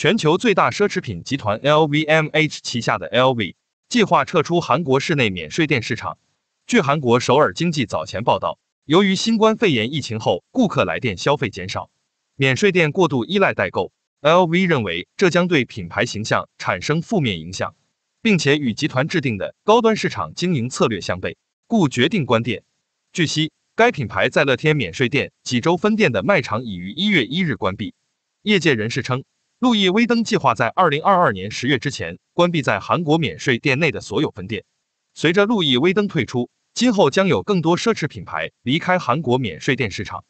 全球最大奢侈品集团 LVMH 旗下的 LV 计划撤出韩国室内免税店市场。据韩国首尔经济早前报道，由于新冠肺炎疫情后顾客来店消费减少，免税店过度依赖代购，LV 认为这将对品牌形象产生负面影响，并且与集团制定的高端市场经营策略相悖，故决定关店。据悉，该品牌在乐天免税店济州分店的卖场已于一月一日关闭。业界人士称。路易威登计划在二零二二年十月之前关闭在韩国免税店内的所有分店。随着路易威登退出，今后将有更多奢侈品牌离开韩国免税店市场。